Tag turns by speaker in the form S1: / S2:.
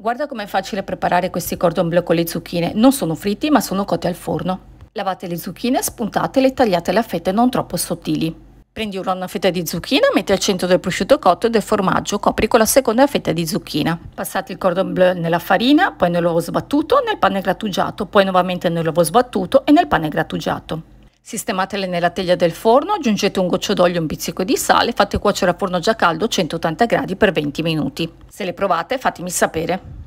S1: Guarda com'è facile preparare questi cordon bleu con le zucchine. Non sono fritti ma sono cotti al forno. Lavate le zucchine, spuntatele e tagliatele a fette non troppo sottili. Prendi una fetta di zucchina, metti al centro del prosciutto cotto e del formaggio, copri con la seconda fetta di zucchina. Passate il cordon bleu nella farina, poi nell'uovo sbattuto, nel pane grattugiato, poi nuovamente nell'uovo sbattuto e nel pane grattugiato. Sistematele nella teglia del forno, aggiungete un goccio d'olio e un pizzico di sale, fate cuocere a forno già caldo a 180 gradi per 20 minuti. Se le provate fatemi sapere.